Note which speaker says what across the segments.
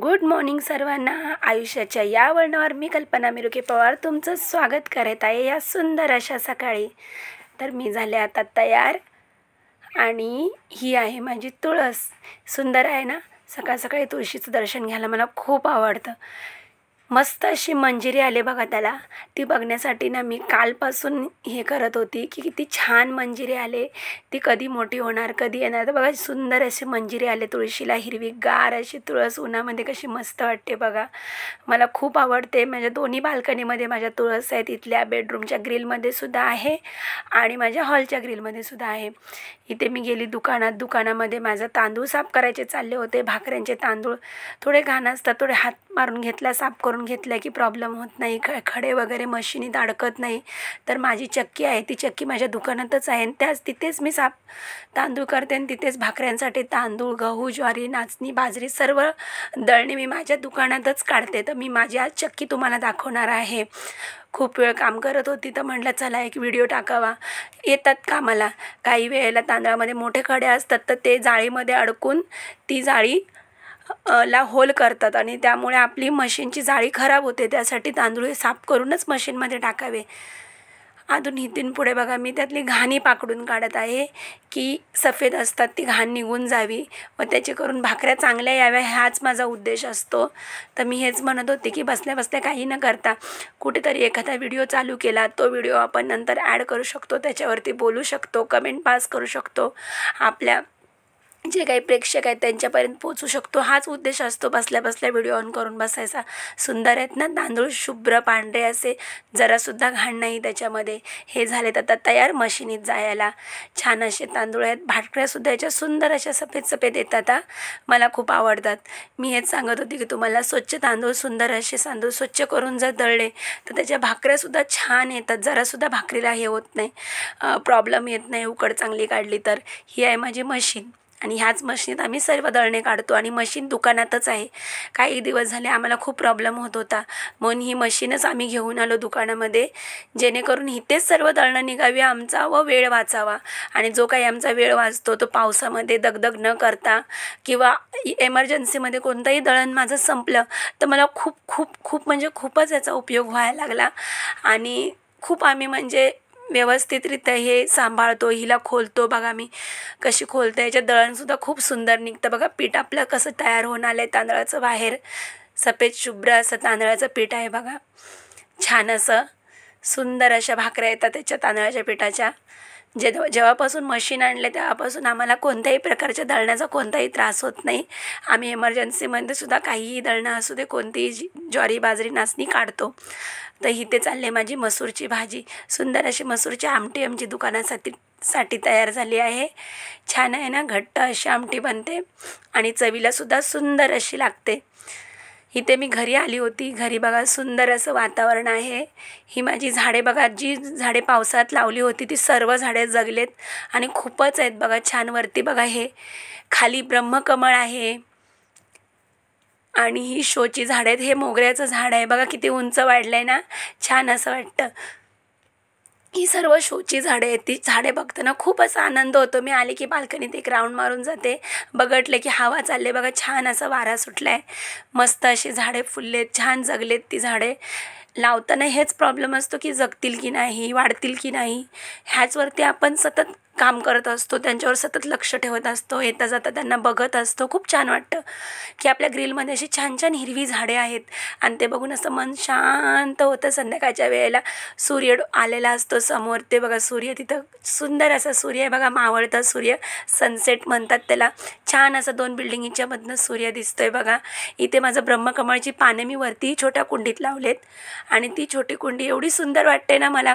Speaker 1: good morning सर्वांना आयुष्याच्या या वळणावर मी कल्पना मिरुके पवार तुमचं स्वागत करत आहे या सुंदर अशा सकाळी तर मी झाले आता तयार आणि ही आहे माझी तुळस सुंदर आहे ना सकाळ सकाळी तुळशीचं दर्शन घ्यायला मला खूप आवडतं मस्त अशी मंजिरी आली बघा त्याला ती बघण्यासाठी ना मी कालपासून हे करत होती की किती छान मंजिरी आले ती कधी मोठी होणार कधी येणार तर बघा सुंदर असे मंजिरी आले तुळशीला हिरवी गार अशी तुळस उन्हामध्ये कशी मस्त वाटते बघा मला खूप आवडते माझ्या दोन्ही बाल्कनीमध्ये माझ्या तुळस आहेत तिथल्या बेडरूमच्या ग्रिलमध्ये सुद्धा आहे आणि माझ्या हॉलच्या ग्रिलमध्ये सुद्धा आहे इथे मी गेली दुकानात दुकानामध्ये माझा तांदूळ साफ करायचे चालले होते भाकऱ्यांचे तांदूळ थोडे घाण असतात थोडे हात मारून घेतला साफ करून करून घेतलं की प्रॉब्लेम होत नाही ख खडे वगैरे मशीनीत अडकत नाही तर माझी चक्की आहे ती चक्की माझ्या दुकानातच आहे आणि त्याच तिथेच मी साप तांदूळ करते आणि तिथेच भाकऱ्यांसाठी तांदूळ गहू ज्वारी नाचणी बाजरी सर्व दळणे मी माझ्या दुकानातच काढते तर मी माझी आज चक्की तुम्हाला दाखवणार आहे खूप वेळ काम करत होती तर म्हटलं चला एक व्हिडिओ टाकावा येतात कामाला काही वेळेला तांदळामध्ये मोठे खडे असतात तर ते जाळीमध्ये अडकून ती जाळी ला होल करतात आणि त्यामुळे आपली मशीनची जाळी खराब होते त्यासाठी तांदूळ हे साफ करूनच मशीनमध्ये टाकावे अजून तीन पुढे बघा मी त्यातली घाणी पाकडून काढत आहे की सफेद असतात ती घाण निघून जावी व त्याचे करून भाकऱ्या चांगल्या याव्या हाच माझा उद्देश असतो तर मी हेच म्हणत होते की बसल्या बसल्या काही न करता कुठेतरी एखादा व्हिडिओ चालू केला तो व्हिडिओ आपण नंतर ॲड करू शकतो त्याच्यावरती बोलू शकतो कमेंट पास करू शकतो आपल्या जे काही प्रेक्षक आहेत त्यांच्यापर्यंत पोहोचू शकतो हाच उद्देश असतो बसल्या बसल्या व्हिडिओ ऑन करून बसायचा सुंदर आहेत ना तांदूळ शुभ्र पांढरे असे जरासुद्धा घाण नाही त्याच्यामध्ये हे झालेत आता तयार मशिनीत जायला छान असे तांदूळ आहेत भाटकऱ्यासुद्धा याच्या सुंदर अशा सफेद सफेद येतात मला खूप आवडतात मी हेच सांगत होती की तुम्हाला स्वच्छ तांदूळ सुंदर असे तांदूळ स्वच्छ करून जर दळले तर त्याच्या भाकऱ्यासुद्धा छान येतात जरासुद्धा भाकरीला हे होत नाही प्रॉब्लेम येत नाही उकड चांगली काढली तर ही आहे माझी मशीन आणि ह्याच मशीनीत आम्ही सर्व दळणे काढतो आणि मशीन दुकानातच आहे काही दिवस झाले आम्हाला खूप प्रॉब्लेम होत होता म्हणून ही मशीनच आम्ही घेऊन आलो दुकानामध्ये जेणेकरून इथेच सर्व दळणं निघावी आमचा व वेळ वाचावा आणि जो काही आमचा वेळ वाचतो तो पावसामध्ये दगदग न करता किंवा एमर्जन्सीमध्ये कोणतंही दळण माझं संपलं तर मला खूप खूप खूप म्हणजे खूपच याचा उपयोग व्हायला लागला आणि खूप आम्ही म्हणजे व्यवस्थितरित्या हे सांभाळतो हिला खोलतो बघा मी कशी खोलतो याच्या दळणसुद्धा खूप सुंदर निघतं बघा पीठ आपलं कसं तयार होऊन आलं आहे तांदळाचं बाहेर सफेद शुभ्र असं तांदळाचं पीठ आहे बघा छान असं सुंदर अशा भाकऱ्या येतात त्याच्या तांदळाच्या पिठाच्या जे जेव्हापासून मशीन आणले तेव्हापासून आम्हाला कोणत्याही प्रकारच्या दळण्याचा कोणताही त्रास होत नाही आम्ही इमर्जन्सीमध्ये सुद्धा काहीही दळणं असू दे कोणतीही ज्वारी बाजरी नाचणी काढतो तर इथे चालले माझी मसूरची भाजी सुंदर अशी मसूरची आमटी आमची दुकानासाठी साठी तयार झाली आहे छान आहे ना घट्ट अशी आमटी बनते आणि चवीलासुद्धा सुंदर अशी लागते इथे मी घरी आली होती घरी बघा सुंदर असं वातावरण आहे ही माझी झाडे बघा जी झाडे पावसात लावली होती ती सर्व झाडे जगलेत आणि खूपच आहेत बघा छान वरती बघा हे खाली ब्रह्मकमळ आहे आणि ही शोची झाडं आहेत हे मोगऱ्याचं झाड आहे बघा किती उंच वाढलं आहे ना छान असं वाटतं ही सर्व शोची झाडे आहेत ती झाडे बघताना खूप असा आनंद होतो मी आले की बाल्कनीत एक राऊंड मारून जाते बघटले की हवा चालले बघा छान असा वारा सुटला आहे मस्त अशी झाडे फुललेत छान जगलेत ती झाडे लावताना हेच प्रॉब्लेम असतो की जगतील की नाही वाढतील की नाही ह्याचवरती आपण सतत काम करत असतो त्यांच्यावर सतत लक्ष ठेवत असतो येता जाता त्यांना बघत असतो खूप छान वाटतं की आपल्या ग्रीलमध्ये अशी छान छान हिरवी झाडे आहेत आणि ते बघून असं मन शांत होतं संध्याकाळच्या वेळेला सूर्य आलेला असतो समोर ते बघा सूर्य तिथं सुंदर असा सूर्य आहे बघा मावळता सूर्य सनसेट म्हणतात त्याला छान असं दोन बिल्डिंगच्यामधनं सूर्य दिसतोय बघा इथे माझं ब्रह्मकमळची पानं मी वरती छोट्या कुंडीत लावलेत आणि ती छोटी कुंडी एवढी सुंदर वाटते ना मला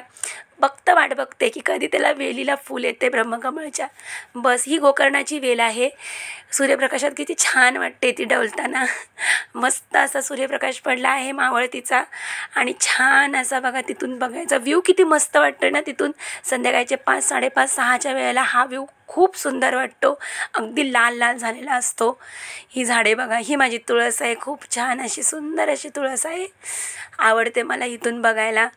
Speaker 1: बघतं वाट बघते की कधी त्याला वेलीला फूल येते ब्रह्मकमळच्या बस ही गोकर्णाची वेल आहे सूर्यप्रकाशात किती छान वाटते ती डवलताना मस्त असा सूर्यप्रकाश पडला आहे मावळतीचा आणि छान असा बघा तिथून बघायचा व्ह्यू किती मस्त वाटतं ना तिथून संध्याकाळचे पाच साडेपाच सहाच्या वेळेला हा व्ह्यू खूप सुंदर वाटतो अगदी लाल लाल झालेला असतो ही झाडे बघा ही माझी तुळस आहे खूप छान अशी सुंदर अशी तुळस आहे आवडते मला इथून बघायला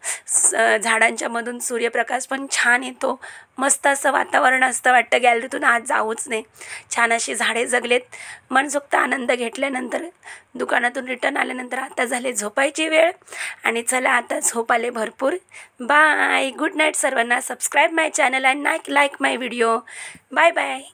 Speaker 1: झाडांच्या मधून सूर्यप्रकाश पण छान येतो मस्त असं वातावरण असतं वाटतं गॅलरीतून आज जाऊच नाही छान अशी झाडे जगलेत मनसोक्त आनंद घेतल्यानंतर दुकानातून रिटर्न आल्यानंतर आता झाले झोपायची वेळ आणि चला आता झोप आले भरपूर बाय गुड नाईट सर्वांना सबस्क्राईब माय चॅनल अँड नाईक लाईक माय व्हिडिओ 拜拜。